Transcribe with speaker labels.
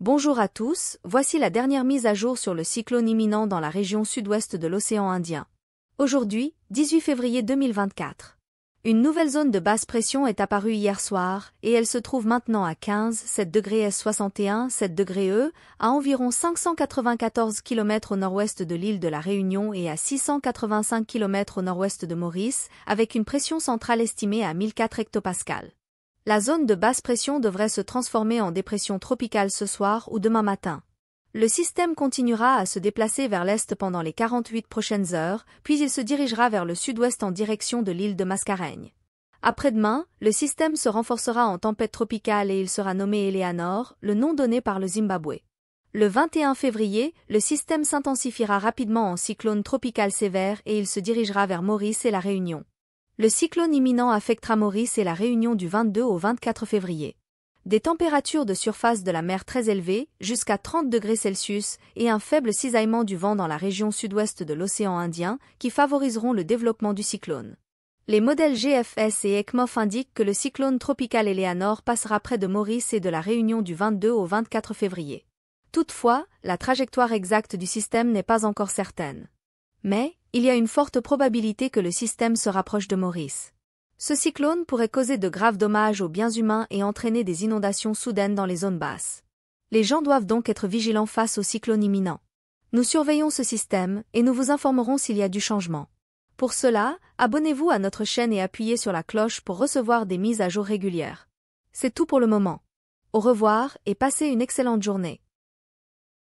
Speaker 1: Bonjour à tous, voici la dernière mise à jour sur le cyclone imminent dans la région sud-ouest de l'océan Indien. Aujourd'hui, 18 février 2024. Une nouvelle zone de basse pression est apparue hier soir, et elle se trouve maintenant à 15, 7 S 61, 7 degrés E, à environ 594 km au nord-ouest de l'île de la Réunion et à 685 km au nord-ouest de Maurice, avec une pression centrale estimée à 1004 hectopascales. La zone de basse pression devrait se transformer en dépression tropicale ce soir ou demain matin. Le système continuera à se déplacer vers l'est pendant les 48 prochaines heures, puis il se dirigera vers le sud-ouest en direction de l'île de Mascaregne. Après-demain, le système se renforcera en tempête tropicale et il sera nommé Eleanor, le nom donné par le Zimbabwe. Le 21 février, le système s'intensifiera rapidement en cyclone tropical sévère et il se dirigera vers Maurice et la Réunion. Le cyclone imminent affectera Maurice et la Réunion du 22 au 24 février. Des températures de surface de la mer très élevées, jusqu'à 30 degrés Celsius, et un faible cisaillement du vent dans la région sud-ouest de l'océan Indien, qui favoriseront le développement du cyclone. Les modèles GFS et ECMOF indiquent que le cyclone tropical Eleanor passera près de Maurice et de la Réunion du 22 au 24 février. Toutefois, la trajectoire exacte du système n'est pas encore certaine. Mais, il y a une forte probabilité que le système se rapproche de Maurice. Ce cyclone pourrait causer de graves dommages aux biens humains et entraîner des inondations soudaines dans les zones basses. Les gens doivent donc être vigilants face au cyclone imminent. Nous surveillons ce système et nous vous informerons s'il y a du changement. Pour cela, abonnez-vous à notre chaîne et appuyez sur la cloche pour recevoir des mises à jour régulières. C'est tout pour le moment. Au revoir et passez une excellente journée.